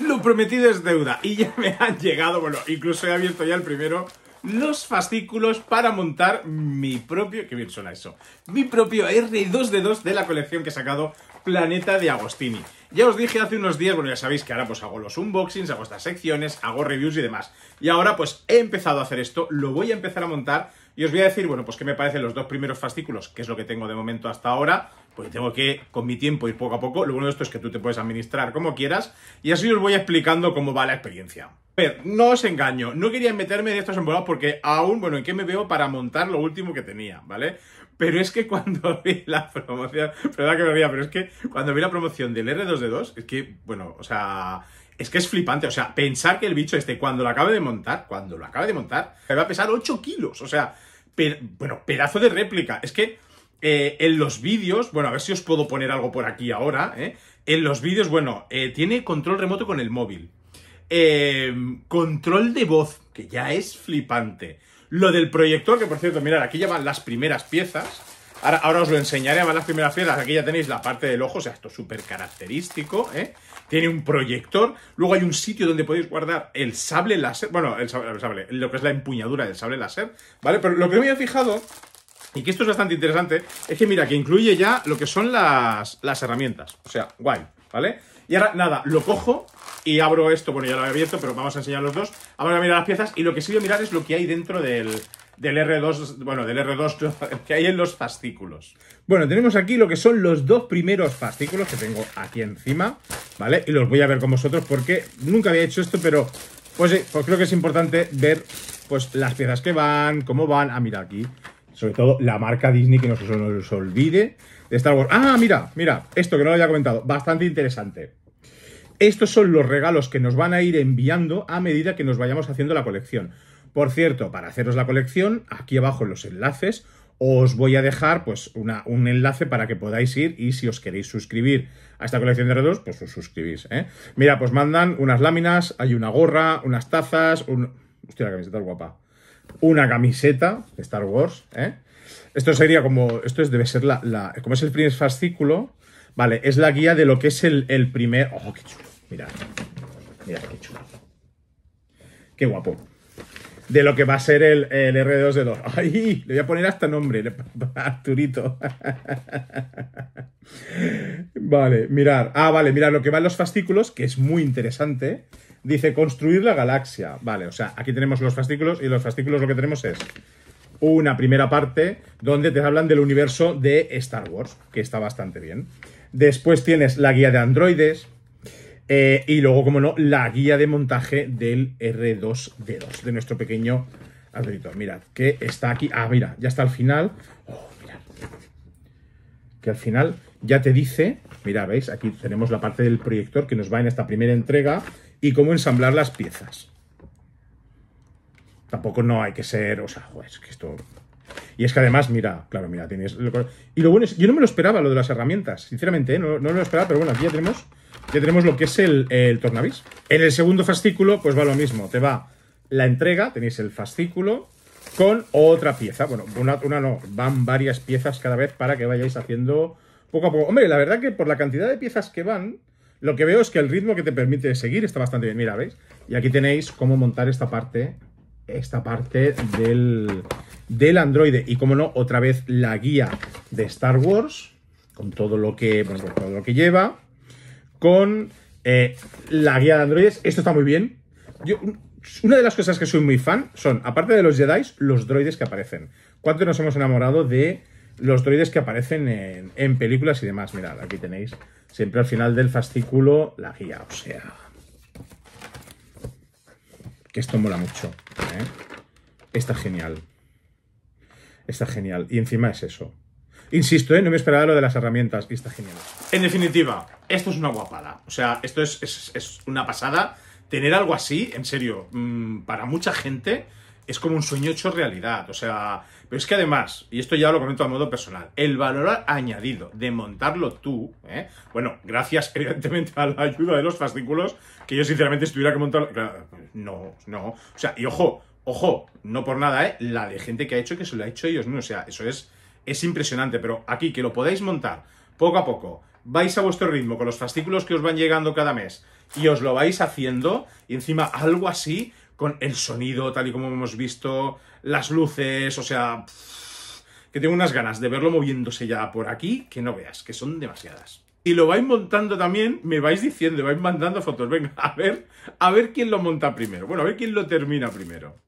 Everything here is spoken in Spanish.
Lo prometido es deuda y ya me han llegado, bueno, incluso he abierto ya el primero, los fascículos para montar mi propio, qué bien suena eso, mi propio R2D2 de la colección que he sacado Planeta de Agostini. Ya os dije hace unos días, bueno, ya sabéis que ahora pues hago los unboxings, hago estas secciones, hago reviews y demás. Y ahora pues he empezado a hacer esto, lo voy a empezar a montar y os voy a decir, bueno, pues qué me parecen los dos primeros fascículos, que es lo que tengo de momento hasta ahora, pues tengo que, con mi tiempo, ir poco a poco. Lo bueno de esto es que tú te puedes administrar como quieras y así os voy explicando cómo va la experiencia. A ver, no os engaño, no quería meterme en estos embolados porque aún, bueno, ¿en qué me veo para montar lo último que tenía, ¿vale? Pero es que cuando vi la promoción, perdón que me ría, pero es que cuando vi la promoción del R2D2, es que, bueno, o sea, es que es flipante, o sea, pensar que el bicho este, cuando lo acabe de montar, cuando lo acabe de montar, va a pesar 8 kilos, o sea, bueno, pedazo de réplica, es que... Eh, en los vídeos, bueno, a ver si os puedo poner algo por aquí ahora, ¿eh? En los vídeos, bueno, eh, tiene control remoto con el móvil. Em, control de voz, que ya es flipante. Lo del proyector, que por cierto, mirad, aquí ya van las primeras piezas. Ahora, ahora os lo enseñaré, van las primeras piezas. Aquí ya tenéis la parte del ojo, o sea, esto es súper característico, ¿eh? Tiene un proyector. Luego hay un sitio donde podéis guardar el sable láser. Bueno, el sable, lo que es la empuñadura del sable láser, ¿vale? Pero lo que me había fijado, y que esto es bastante interesante, es que mira, que incluye ya lo que son las, las herramientas. O sea, guay, ¿vale? Y ahora, nada, lo cojo y abro esto, bueno, ya lo había abierto, pero vamos a enseñar los dos. Vamos a mirar las piezas y lo que sí mirar es lo que hay dentro del, R2, bueno, del R2 que hay en los fascículos. Bueno, tenemos aquí lo que son los dos primeros fascículos que tengo aquí encima, ¿vale? Y los voy a ver con vosotros porque nunca había hecho esto, pero pues, pues creo que es importante ver pues las piezas que van, cómo van. Ah, mira aquí, sobre todo la marca Disney que no se nos olvide de Star Wars. Ah, mira, mira, esto que no lo había comentado, bastante interesante. Estos son los regalos que nos van a ir enviando a medida que nos vayamos haciendo la colección. Por cierto, para haceros la colección, aquí abajo en los enlaces os voy a dejar pues un enlace para que podáis ir y si os queréis suscribir a esta colección de regalos, pues os suscribís. ¿eh? Mira, pues mandan unas láminas, hay una gorra, unas tazas, un... Hostia, la camiseta guapa. Una camiseta de Star Wars. ¿eh? Esto sería como... Esto es, debe ser la, Como es el primer fascículo, vale, es la guía de lo que es el, primer... ¡Ojo, oh, qué chulo! Mirad, mirad qué chulo. Qué guapo. De lo que va a ser el, r 2 de ¡Ay! Le voy a poner hasta nombre, Arturito. vale, mirar. Ah, vale, mira lo que va en los fascículos, que es muy interesante. Dice construir la galaxia. Vale, o sea, aquí tenemos los fascículos y los fascículos lo que tenemos es una primera parte donde te hablan del universo de Star Wars, que está bastante bien. Después tienes la guía de androides, eh, y luego, como no, la guía de montaje del R2D2, de nuestro pequeño auditor. Mirad, que está aquí. Ah, mira, ya está al final. Oh, Que al final ya te dice. Mira, veis, aquí tenemos la parte del proyector que nos va en esta primera entrega y cómo ensamblar las piezas. Tampoco no hay que ser. O sea, joder, es que esto. Y es que además, mira, claro, mira, tienes. Y lo bueno es, yo no me lo esperaba lo de las herramientas, sinceramente, ¿eh? no, no me lo esperaba, pero bueno, aquí ya tenemos ya tenemos lo que es el, el tornavis. En el segundo fascículo, pues va lo mismo. Te va la entrega, tenéis el fascículo con otra pieza. Bueno, una, una no, van varias piezas cada vez para que vayáis haciendo poco a poco. Hombre, la verdad que por la cantidad de piezas que van, lo que veo es que el ritmo que te permite seguir está bastante bien. Mira, ¿veis? Y aquí tenéis cómo montar esta parte, esta parte del, del androide. Y como no, otra vez la guía de Star Wars, con todo lo que, pues todo lo que lleva con eh, la guía de androides. Esto está muy bien. Yo, una de las cosas que soy muy fan son, aparte de los Jedi, los droides que aparecen. ¿Cuánto nos hemos enamorado de los droides que aparecen en, películas y demás? Mirad, aquí tenéis siempre al final del fascículo la guía, o sea... Que esto mola mucho. ¿eh? Está genial. Está genial. Y encima es eso. Insisto, ¿eh? no me esperaba lo de las herramientas y está genial. En definitiva, esto es una guapada. O sea, esto es, una pasada. Tener algo así, en serio, mm, para mucha gente es como un sueño hecho realidad. O sea, pero es que además, y esto ya lo comento a modo personal, el valor añadido de montarlo tú, ¿eh? bueno, gracias evidentemente a la ayuda de los fascículos, que yo sinceramente estuviera que montarlo. no, no. O sea, y ojo, ojo, no por nada, ¿eh? La de gente que ha hecho que se lo ha hecho ellos, ¿no? O sea, eso es es impresionante, pero aquí que lo podáis montar poco a poco, vais a vuestro ritmo con los fascículos que os van llegando cada mes y os lo vais haciendo y encima algo así con el sonido tal y como hemos visto, las luces, o sea, que tengo unas ganas de verlo moviéndose ya por aquí que no veas, que son demasiadas. Y lo vais montando también, me vais diciendo, vais mandando fotos. Venga, a ver, a ver quién lo monta primero. Bueno, a ver quién lo termina primero.